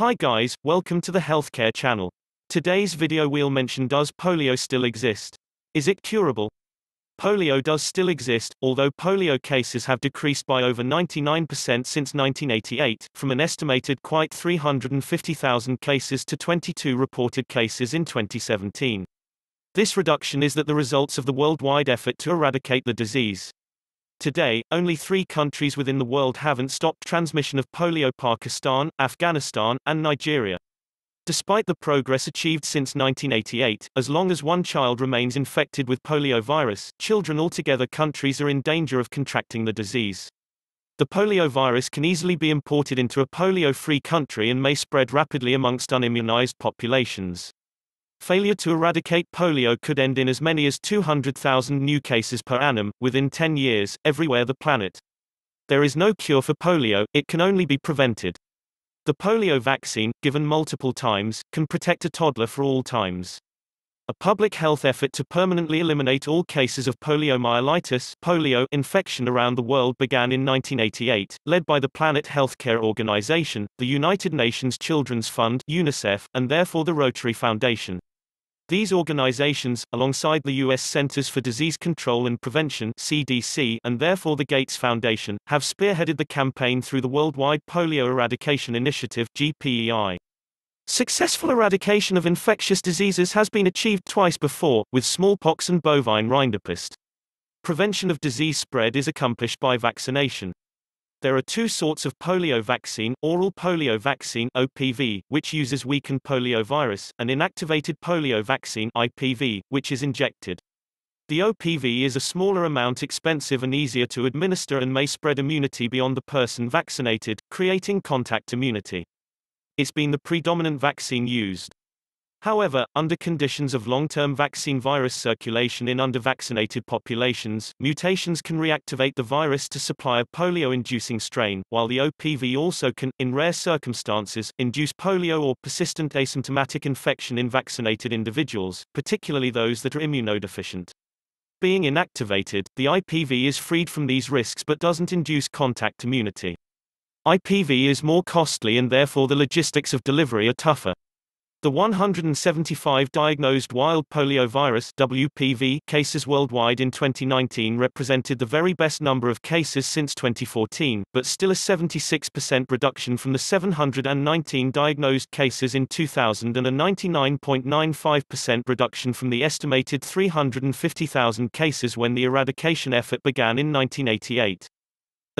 Hi guys, welcome to the healthcare channel. Today's video we'll mention does polio still exist? Is it curable? Polio does still exist, although polio cases have decreased by over 99% since 1988, from an estimated quite 350,000 cases to 22 reported cases in 2017. This reduction is that the results of the worldwide effort to eradicate the disease. Today, only three countries within the world haven't stopped transmission of polio Pakistan, Afghanistan, and Nigeria. Despite the progress achieved since 1988, as long as one child remains infected with poliovirus, children altogether countries are in danger of contracting the disease. The poliovirus can easily be imported into a polio-free country and may spread rapidly amongst unimmunized populations. Failure to eradicate polio could end in as many as 200,000 new cases per annum, within 10 years, everywhere the planet. There is no cure for polio, it can only be prevented. The polio vaccine, given multiple times, can protect a toddler for all times. A public health effort to permanently eliminate all cases of poliomyelitis polio infection around the world began in 1988, led by the Planet Healthcare Organization, the United Nations Children's Fund UNICEF, and therefore the Rotary Foundation. These organizations, alongside the U.S. Centers for Disease Control and Prevention (CDC) and therefore the Gates Foundation, have spearheaded the campaign through the Worldwide Polio Eradication Initiative (GPEI). Successful eradication of infectious diseases has been achieved twice before, with smallpox and bovine rinderpest. Prevention of disease spread is accomplished by vaccination. There are two sorts of polio vaccine, oral polio vaccine OPV, which uses weakened poliovirus, and inactivated polio vaccine IPV, which is injected. The OPV is a smaller amount expensive and easier to administer and may spread immunity beyond the person vaccinated, creating contact immunity. It's been the predominant vaccine used. However, under conditions of long-term vaccine virus circulation in undervaccinated populations, mutations can reactivate the virus to supply a polio-inducing strain, while the OPV also can, in rare circumstances, induce polio or persistent asymptomatic infection in vaccinated individuals, particularly those that are immunodeficient. Being inactivated, the IPV is freed from these risks but doesn't induce contact immunity. IPV is more costly and therefore the logistics of delivery are tougher. The 175 diagnosed wild poliovirus WPV cases worldwide in 2019 represented the very best number of cases since 2014, but still a 76% reduction from the 719 diagnosed cases in 2000 and a 99.95% reduction from the estimated 350,000 cases when the eradication effort began in 1988.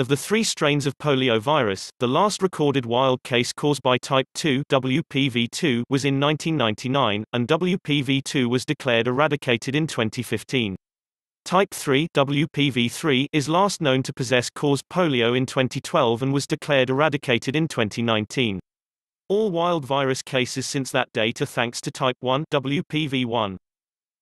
Of the three strains of poliovirus, the last recorded wild case caused by type 2 WPV2 was in 1999, and WPV2 was declared eradicated in 2015. Type 3 WPV3 is last known to possess caused polio in 2012 and was declared eradicated in 2019. All wild virus cases since that date are thanks to type 1 WPV1.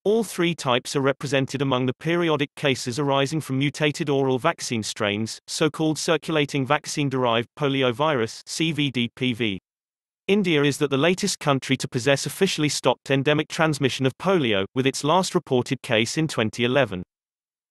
All three types are represented among the periodic cases arising from mutated oral vaccine strains, so-called circulating vaccine-derived poliovirus CVDPV. India is that the latest country to possess officially stopped endemic transmission of polio, with its last reported case in 2011.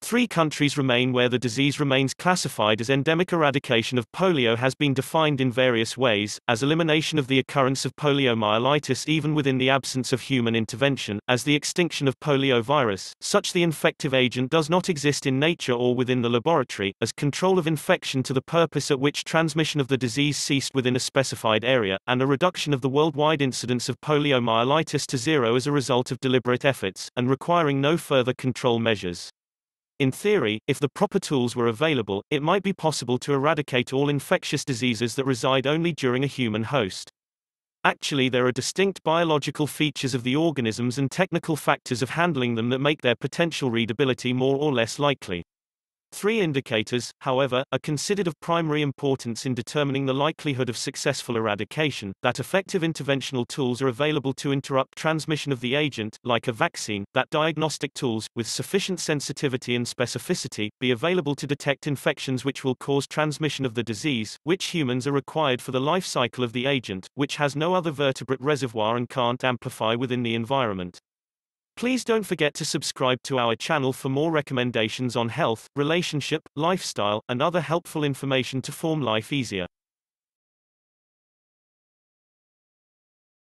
Three countries remain where the disease remains classified as endemic. Eradication of polio has been defined in various ways, as elimination of the occurrence of poliomyelitis even within the absence of human intervention, as the extinction of poliovirus. Such the infective agent does not exist in nature or within the laboratory, as control of infection to the purpose at which transmission of the disease ceased within a specified area, and a reduction of the worldwide incidence of poliomyelitis to zero as a result of deliberate efforts, and requiring no further control measures. In theory, if the proper tools were available, it might be possible to eradicate all infectious diseases that reside only during a human host. Actually, there are distinct biological features of the organisms and technical factors of handling them that make their potential readability more or less likely. Three indicators, however, are considered of primary importance in determining the likelihood of successful eradication, that effective interventional tools are available to interrupt transmission of the agent, like a vaccine, that diagnostic tools, with sufficient sensitivity and specificity, be available to detect infections which will cause transmission of the disease, which humans are required for the life cycle of the agent, which has no other vertebrate reservoir and can't amplify within the environment. Please don't forget to subscribe to our channel for more recommendations on health, relationship, lifestyle, and other helpful information to form life easier.